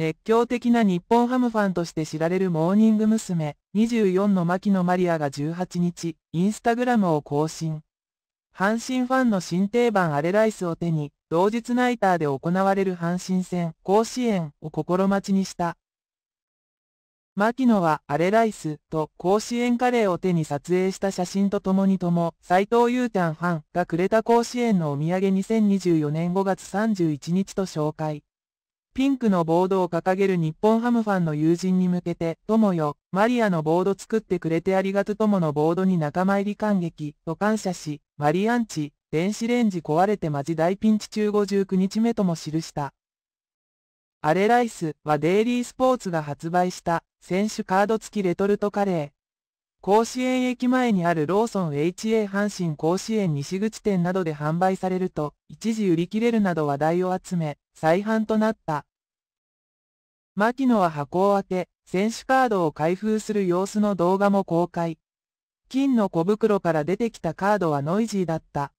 熱狂的な日本ハムファンとして知られるモーニング娘。24の牧野マリアが18日、インスタグラムを更新。阪神ファンの新定番アレライスを手に、同日ナイターで行われる阪神戦、甲子園を心待ちにした。牧野はアレライスと甲子園カレーを手に撮影した写真とともにとも、斎藤優ちゃんファンがくれた甲子園のお土産2024年5月31日と紹介。ピンクのボードを掲げる日本ハムファンの友人に向けて、友よ、マリアのボード作ってくれてありがと友のボードに仲間入り感激、と感謝し、マリアンチ、電子レンジ壊れてマジ大ピンチ中59日目とも記した。アレライスはデイリースポーツが発売した選手カード付きレトルトカレー。甲子園駅前にあるローソン HA 阪神甲子園西口店などで販売されると一時売り切れるなど話題を集め再販となった。牧野は箱を当て、選手カードを開封する様子の動画も公開。金の小袋から出てきたカードはノイジーだった。